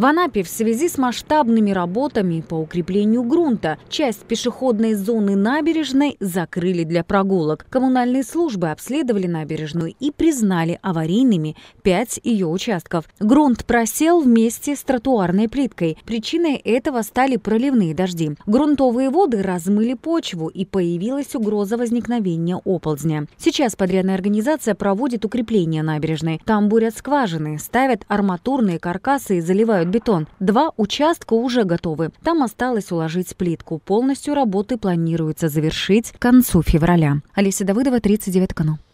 В Анапе в связи с масштабными работами по укреплению грунта часть пешеходной зоны набережной закрыли для прогулок. Коммунальные службы обследовали набережную и признали аварийными пять ее участков. Грунт просел вместе с тротуарной плиткой. Причиной этого стали проливные дожди. Грунтовые воды размыли почву и появилась угроза возникновения оползня. Сейчас подрядная организация проводит укрепление набережной. Там бурят скважины, ставят арматурные каркасы и заливают бетон. Два участка уже готовы. Там осталось уложить плитку. Полностью работы планируется завершить к концу февраля. Алиса Давыдова, 39 канал.